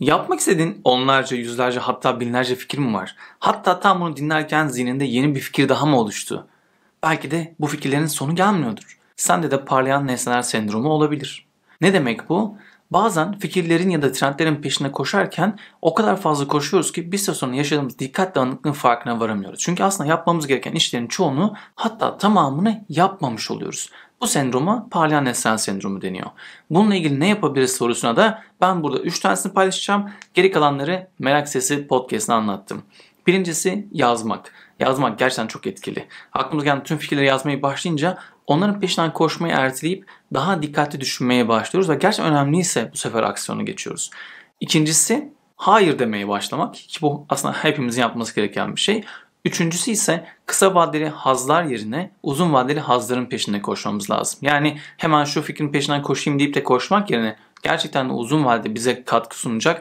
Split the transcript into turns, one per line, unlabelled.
Yapmak istediğin onlarca, yüzlerce hatta binlerce fikir mi var? Hatta tam bunu dinlerken zihninde yeni bir fikir daha mı oluştu? Belki de bu fikirlerin sonu gelmiyordur. Sende de parlayan nesneler sendromu olabilir. Ne demek bu? Bazen fikirlerin ya da trendlerin peşine koşarken o kadar fazla koşuyoruz ki bir süre sonra yaşadığımız dikkat dağınıklığın farkına varamıyoruz. Çünkü aslında yapmamız gereken işlerin çoğunu hatta tamamını yapmamış oluyoruz. Bu sendromu parlayan nesnel sendromu deniyor. Bununla ilgili ne yapabiliriz sorusuna da ben burada 3 tanesini paylaşacağım. Geri kalanları Merak Sesi podcast'ine anlattım. Birincisi yazmak. Yazmak gerçekten çok etkili. Aklımıza gelen tüm fikirleri yazmayı başlayınca onların peşinden koşmayı erteleyip daha dikkatli düşünmeye başlıyoruz ve gerçekten önemliyse bu sefer aksiyonu geçiyoruz. İkincisi hayır demeye başlamak ki bu aslında hepimizin yapması gereken bir şey. Üçüncüsü ise kısa vadeli hazlar yerine uzun vadeli hazların peşinde koşmamız lazım. Yani hemen şu fikrin peşinden koşayım deyip de koşmak yerine gerçekten de uzun vadede bize katkı sunacak